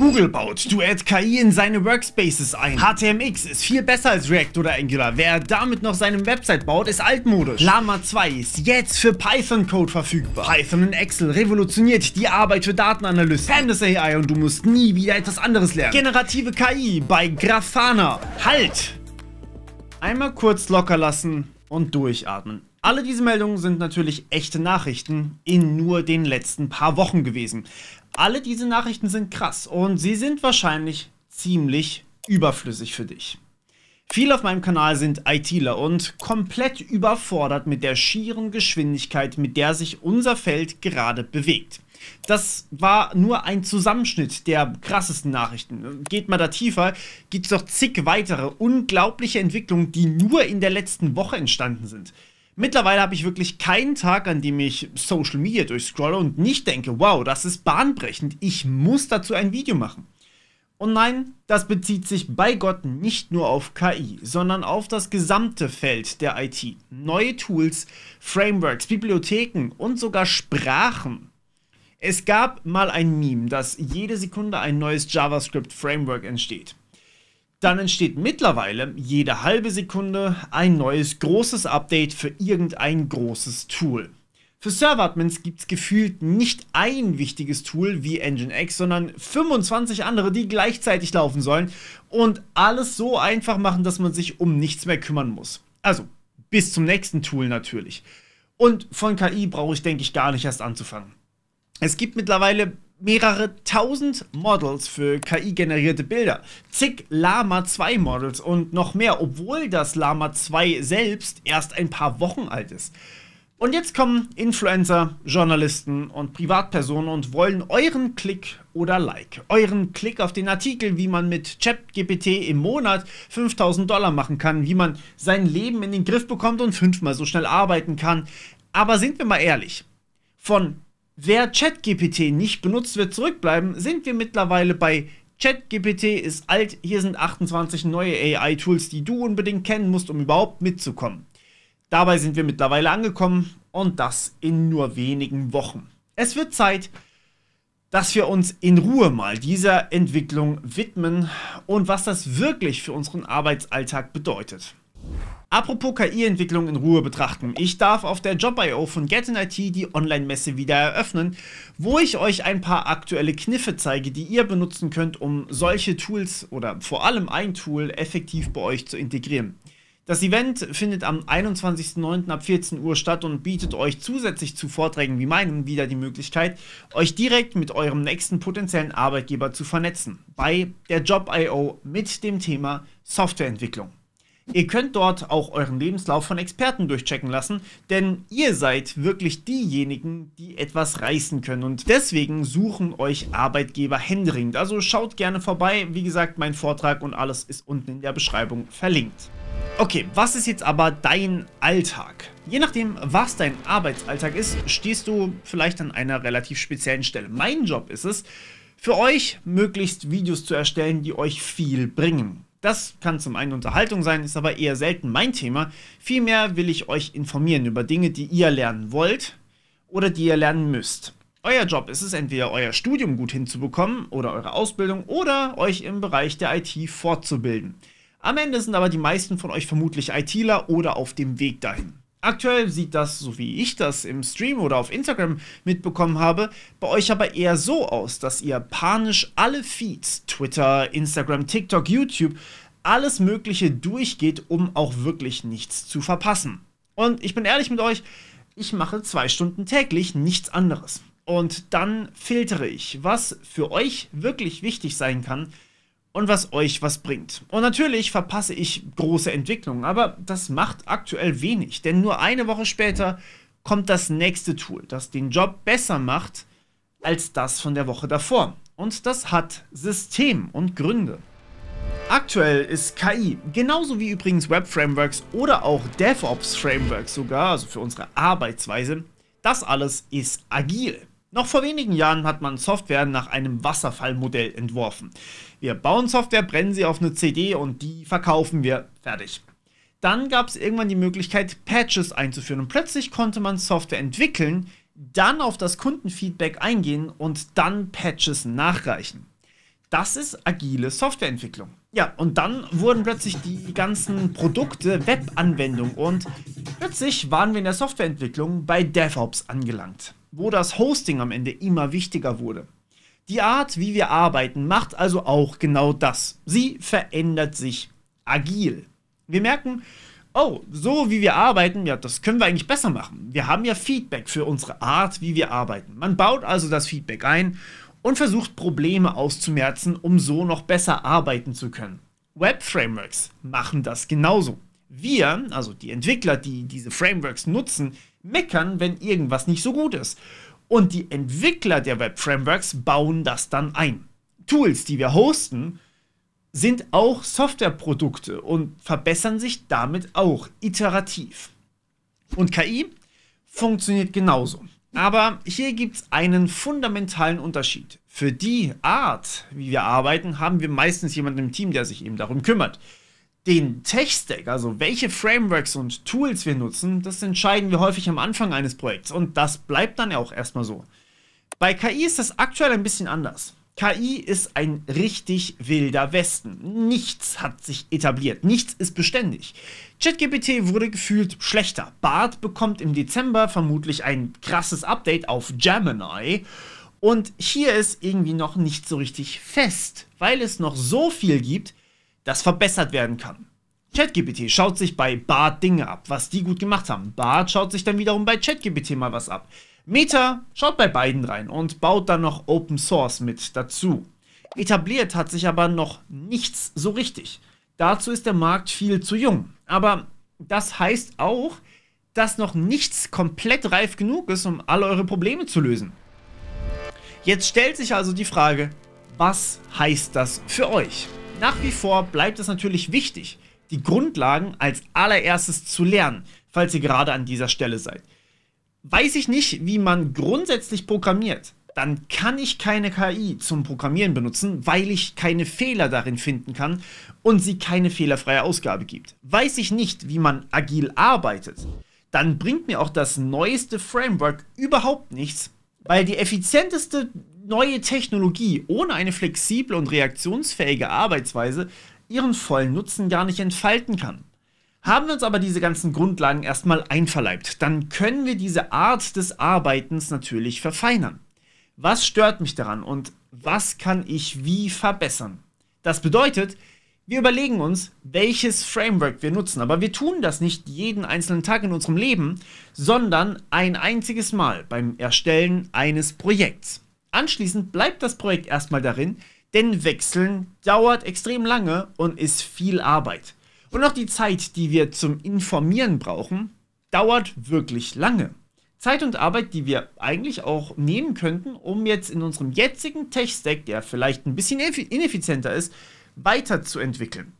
Google baut Duet KI in seine Workspaces ein. HTMX ist viel besser als React oder Angular. Wer damit noch seine Website baut, ist altmodisch. Lama 2 ist jetzt für Python-Code verfügbar. Python in Excel revolutioniert die Arbeit für Datenanalysten. Pandas AI und du musst nie wieder etwas anderes lernen. Generative KI bei Grafana. Halt! Einmal kurz locker lassen und durchatmen. Alle diese Meldungen sind natürlich echte Nachrichten in nur den letzten paar Wochen gewesen. Alle diese Nachrichten sind krass und sie sind wahrscheinlich ziemlich überflüssig für dich. Viele auf meinem Kanal sind ITler und komplett überfordert mit der schieren Geschwindigkeit, mit der sich unser Feld gerade bewegt. Das war nur ein Zusammenschnitt der krassesten Nachrichten. Geht mal da tiefer, gibt es doch zig weitere unglaubliche Entwicklungen, die nur in der letzten Woche entstanden sind. Mittlerweile habe ich wirklich keinen Tag, an dem ich Social Media durchscrolle und nicht denke, wow, das ist bahnbrechend, ich muss dazu ein Video machen. Und nein, das bezieht sich bei Gott nicht nur auf KI, sondern auf das gesamte Feld der IT. Neue Tools, Frameworks, Bibliotheken und sogar Sprachen. Es gab mal ein Meme, dass jede Sekunde ein neues JavaScript-Framework entsteht. Dann entsteht mittlerweile jede halbe Sekunde ein neues großes Update für irgendein großes Tool. Für Server-Admins gibt es gefühlt nicht ein wichtiges Tool wie Nginx, sondern 25 andere, die gleichzeitig laufen sollen und alles so einfach machen, dass man sich um nichts mehr kümmern muss. Also bis zum nächsten Tool natürlich. Und von KI brauche ich, denke ich, gar nicht erst anzufangen. Es gibt mittlerweile mehrere tausend Models für KI-generierte Bilder, zig Lama 2 Models und noch mehr, obwohl das Lama 2 selbst erst ein paar Wochen alt ist. Und jetzt kommen Influencer, Journalisten und Privatpersonen und wollen euren Klick oder Like, euren Klick auf den Artikel, wie man mit ChatGPT im Monat 5000 Dollar machen kann, wie man sein Leben in den Griff bekommt und fünfmal so schnell arbeiten kann. Aber sind wir mal ehrlich, von Wer ChatGPT nicht benutzt, wird zurückbleiben. Sind wir mittlerweile bei ChatGPT ist alt. Hier sind 28 neue AI-Tools, die du unbedingt kennen musst, um überhaupt mitzukommen. Dabei sind wir mittlerweile angekommen und das in nur wenigen Wochen. Es wird Zeit, dass wir uns in Ruhe mal dieser Entwicklung widmen und was das wirklich für unseren Arbeitsalltag bedeutet. Apropos KI-Entwicklung in Ruhe betrachten. Ich darf auf der Job.io von Get in IT die Online-Messe wieder eröffnen, wo ich euch ein paar aktuelle Kniffe zeige, die ihr benutzen könnt, um solche Tools oder vor allem ein Tool effektiv bei euch zu integrieren. Das Event findet am 21.09. ab 14 Uhr statt und bietet euch zusätzlich zu Vorträgen wie meinem wieder die Möglichkeit, euch direkt mit eurem nächsten potenziellen Arbeitgeber zu vernetzen. Bei der Job.io mit dem Thema Softwareentwicklung. Ihr könnt dort auch euren Lebenslauf von Experten durchchecken lassen, denn ihr seid wirklich diejenigen, die etwas reißen können und deswegen suchen euch Arbeitgeber händeringend. Also schaut gerne vorbei. Wie gesagt, mein Vortrag und alles ist unten in der Beschreibung verlinkt. Okay, was ist jetzt aber dein Alltag? Je nachdem, was dein Arbeitsalltag ist, stehst du vielleicht an einer relativ speziellen Stelle. Mein Job ist es, für euch möglichst Videos zu erstellen, die euch viel bringen. Das kann zum einen Unterhaltung sein, ist aber eher selten mein Thema. Vielmehr will ich euch informieren über Dinge, die ihr lernen wollt oder die ihr lernen müsst. Euer Job ist es, entweder euer Studium gut hinzubekommen oder eure Ausbildung oder euch im Bereich der IT fortzubilden. Am Ende sind aber die meisten von euch vermutlich ITler oder auf dem Weg dahin. Aktuell sieht das, so wie ich das im Stream oder auf Instagram mitbekommen habe, bei euch aber eher so aus, dass ihr panisch alle Feeds, Twitter, Instagram, TikTok, YouTube, alles Mögliche durchgeht, um auch wirklich nichts zu verpassen. Und ich bin ehrlich mit euch, ich mache zwei Stunden täglich nichts anderes. Und dann filtere ich, was für euch wirklich wichtig sein kann, und was euch was bringt. Und natürlich verpasse ich große Entwicklungen, aber das macht aktuell wenig, denn nur eine Woche später kommt das nächste Tool, das den Job besser macht als das von der Woche davor. Und das hat System und Gründe. Aktuell ist KI, genauso wie übrigens Web-Frameworks oder auch DevOps-Frameworks sogar, also für unsere Arbeitsweise, das alles ist agil. Noch vor wenigen Jahren hat man Software nach einem Wasserfallmodell entworfen. Wir bauen Software, brennen sie auf eine CD und die verkaufen wir fertig. Dann gab es irgendwann die Möglichkeit, Patches einzuführen und plötzlich konnte man Software entwickeln, dann auf das Kundenfeedback eingehen und dann Patches nachreichen. Das ist agile Softwareentwicklung. Ja, und dann wurden plötzlich die ganzen Produkte Webanwendung und plötzlich waren wir in der Softwareentwicklung bei DevOps angelangt, wo das Hosting am Ende immer wichtiger wurde. Die Art, wie wir arbeiten, macht also auch genau das. Sie verändert sich agil. Wir merken, oh, so wie wir arbeiten, ja, das können wir eigentlich besser machen. Wir haben ja Feedback für unsere Art, wie wir arbeiten. Man baut also das Feedback ein und versucht Probleme auszumerzen, um so noch besser arbeiten zu können. Web-Frameworks machen das genauso. Wir, also die Entwickler, die diese Frameworks nutzen, meckern, wenn irgendwas nicht so gut ist. Und die Entwickler der Web-Frameworks bauen das dann ein. Tools, die wir hosten, sind auch Softwareprodukte und verbessern sich damit auch iterativ. Und KI funktioniert genauso. Aber hier gibt es einen fundamentalen Unterschied. Für die Art, wie wir arbeiten, haben wir meistens jemanden im Team, der sich eben darum kümmert. Den Tech-Stack, also welche Frameworks und Tools wir nutzen, das entscheiden wir häufig am Anfang eines Projekts und das bleibt dann auch erstmal so. Bei KI ist das aktuell ein bisschen anders. KI ist ein richtig wilder Westen. Nichts hat sich etabliert, nichts ist beständig. ChatGPT wurde gefühlt schlechter. Bart bekommt im Dezember vermutlich ein krasses Update auf Gemini. Und hier ist irgendwie noch nicht so richtig fest, weil es noch so viel gibt, das verbessert werden kann. ChatGPT schaut sich bei Bart Dinge ab, was die gut gemacht haben. Bart schaut sich dann wiederum bei ChatGPT mal was ab. Meta schaut bei beiden rein und baut dann noch Open Source mit dazu. Etabliert hat sich aber noch nichts so richtig. Dazu ist der Markt viel zu jung. Aber das heißt auch, dass noch nichts komplett reif genug ist, um alle eure Probleme zu lösen. Jetzt stellt sich also die Frage, was heißt das für euch? Nach wie vor bleibt es natürlich wichtig, die Grundlagen als allererstes zu lernen, falls ihr gerade an dieser Stelle seid weiß ich nicht, wie man grundsätzlich programmiert, dann kann ich keine KI zum Programmieren benutzen, weil ich keine Fehler darin finden kann und sie keine fehlerfreie Ausgabe gibt. Weiß ich nicht, wie man agil arbeitet, dann bringt mir auch das neueste Framework überhaupt nichts, weil die effizienteste neue Technologie ohne eine flexible und reaktionsfähige Arbeitsweise ihren vollen Nutzen gar nicht entfalten kann. Haben wir uns aber diese ganzen Grundlagen erstmal einverleibt, dann können wir diese Art des Arbeitens natürlich verfeinern. Was stört mich daran und was kann ich wie verbessern? Das bedeutet, wir überlegen uns, welches Framework wir nutzen, aber wir tun das nicht jeden einzelnen Tag in unserem Leben, sondern ein einziges Mal beim Erstellen eines Projekts. Anschließend bleibt das Projekt erstmal darin, denn Wechseln dauert extrem lange und ist viel Arbeit. Und auch die Zeit, die wir zum Informieren brauchen, dauert wirklich lange. Zeit und Arbeit, die wir eigentlich auch nehmen könnten, um jetzt in unserem jetzigen Tech-Stack, der vielleicht ein bisschen ineffizienter ist, weiterzuentwickeln.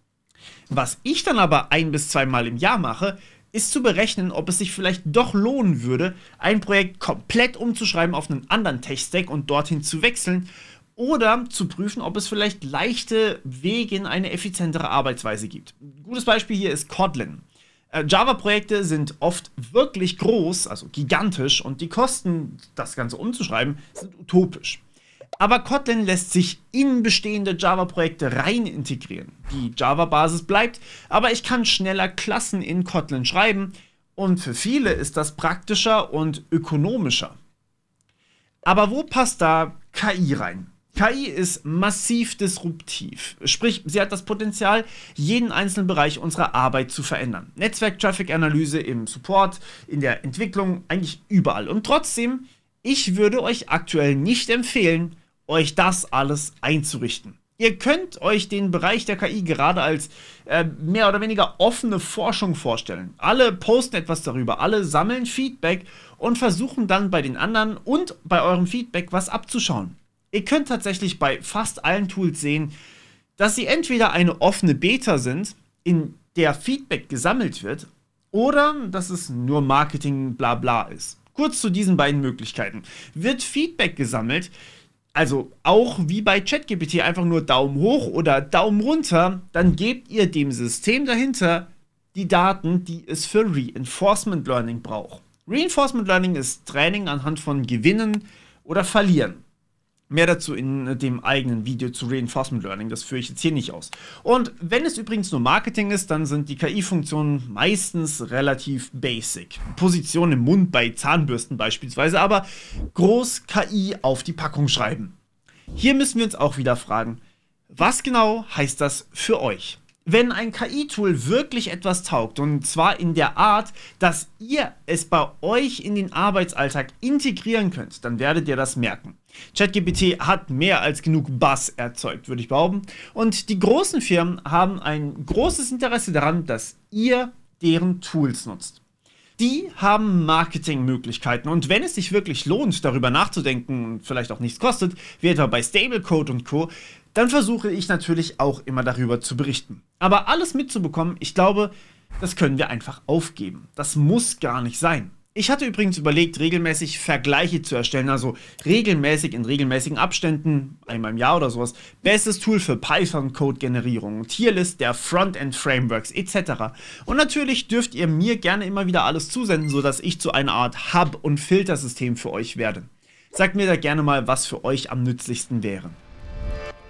Was ich dann aber ein bis zweimal im Jahr mache, ist zu berechnen, ob es sich vielleicht doch lohnen würde, ein Projekt komplett umzuschreiben auf einen anderen Tech-Stack und dorthin zu wechseln oder zu prüfen, ob es vielleicht leichte Wege in eine effizientere Arbeitsweise gibt. Ein gutes Beispiel hier ist Kotlin. Äh, Java-Projekte sind oft wirklich groß, also gigantisch, und die Kosten, das Ganze umzuschreiben, sind utopisch. Aber Kotlin lässt sich in bestehende Java-Projekte rein integrieren. Die Java-Basis bleibt, aber ich kann schneller Klassen in Kotlin schreiben und für viele ist das praktischer und ökonomischer. Aber wo passt da KI rein? KI ist massiv disruptiv, sprich, sie hat das Potenzial, jeden einzelnen Bereich unserer Arbeit zu verändern. Netzwerk-Traffic-Analyse im Support, in der Entwicklung, eigentlich überall. Und trotzdem, ich würde euch aktuell nicht empfehlen, euch das alles einzurichten. Ihr könnt euch den Bereich der KI gerade als äh, mehr oder weniger offene Forschung vorstellen. Alle posten etwas darüber, alle sammeln Feedback und versuchen dann bei den anderen und bei eurem Feedback was abzuschauen. Ihr könnt tatsächlich bei fast allen Tools sehen, dass sie entweder eine offene Beta sind, in der Feedback gesammelt wird, oder dass es nur Marketing bla bla ist. Kurz zu diesen beiden Möglichkeiten. Wird Feedback gesammelt, also auch wie bei ChatGPT einfach nur Daumen hoch oder Daumen runter, dann gebt ihr dem System dahinter die Daten, die es für Reinforcement Learning braucht. Reinforcement Learning ist Training anhand von Gewinnen oder Verlieren. Mehr dazu in äh, dem eigenen Video zu Reinforcement Learning, das führe ich jetzt hier nicht aus. Und wenn es übrigens nur Marketing ist, dann sind die KI-Funktionen meistens relativ basic. Position im Mund bei Zahnbürsten beispielsweise, aber groß KI auf die Packung schreiben. Hier müssen wir uns auch wieder fragen, was genau heißt das für euch? wenn ein KI-Tool wirklich etwas taugt, und zwar in der Art, dass ihr es bei euch in den Arbeitsalltag integrieren könnt, dann werdet ihr das merken. ChatGPT hat mehr als genug Bass erzeugt, würde ich behaupten. Und die großen Firmen haben ein großes Interesse daran, dass ihr deren Tools nutzt die haben Marketingmöglichkeiten. Und wenn es sich wirklich lohnt, darüber nachzudenken und vielleicht auch nichts kostet, wie etwa bei Stablecode und Co., dann versuche ich natürlich auch immer darüber zu berichten. Aber alles mitzubekommen, ich glaube, das können wir einfach aufgeben. Das muss gar nicht sein. Ich hatte übrigens überlegt, regelmäßig Vergleiche zu erstellen, also regelmäßig in regelmäßigen Abständen, einmal im Jahr oder sowas. Bestes Tool für Python-Code-Generierung, Tierlist der Frontend-Frameworks etc. Und natürlich dürft ihr mir gerne immer wieder alles zusenden, sodass ich zu einer Art Hub- und Filtersystem für euch werde. Sagt mir da gerne mal, was für euch am nützlichsten wäre.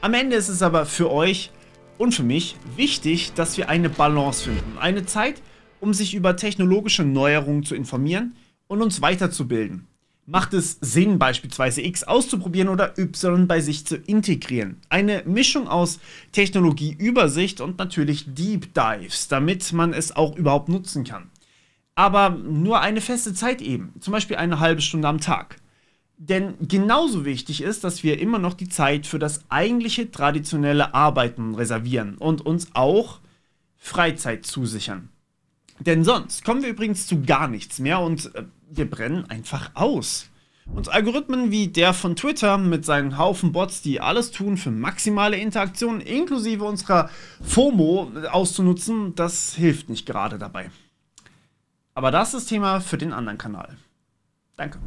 Am Ende ist es aber für euch und für mich wichtig, dass wir eine Balance finden. Eine Zeit, um sich über technologische Neuerungen zu informieren und uns weiterzubilden. Macht es Sinn, beispielsweise X auszuprobieren oder Y bei sich zu integrieren? Eine Mischung aus Technologieübersicht und natürlich Deep Dives, damit man es auch überhaupt nutzen kann. Aber nur eine feste Zeit eben, zum Beispiel eine halbe Stunde am Tag. Denn genauso wichtig ist, dass wir immer noch die Zeit für das eigentliche traditionelle Arbeiten reservieren und uns auch Freizeit zusichern. Denn sonst kommen wir übrigens zu gar nichts mehr und äh, wir brennen einfach aus. Und Algorithmen wie der von Twitter mit seinen Haufen Bots, die alles tun für maximale Interaktion inklusive unserer FOMO äh, auszunutzen, das hilft nicht gerade dabei. Aber das ist Thema für den anderen Kanal. Danke.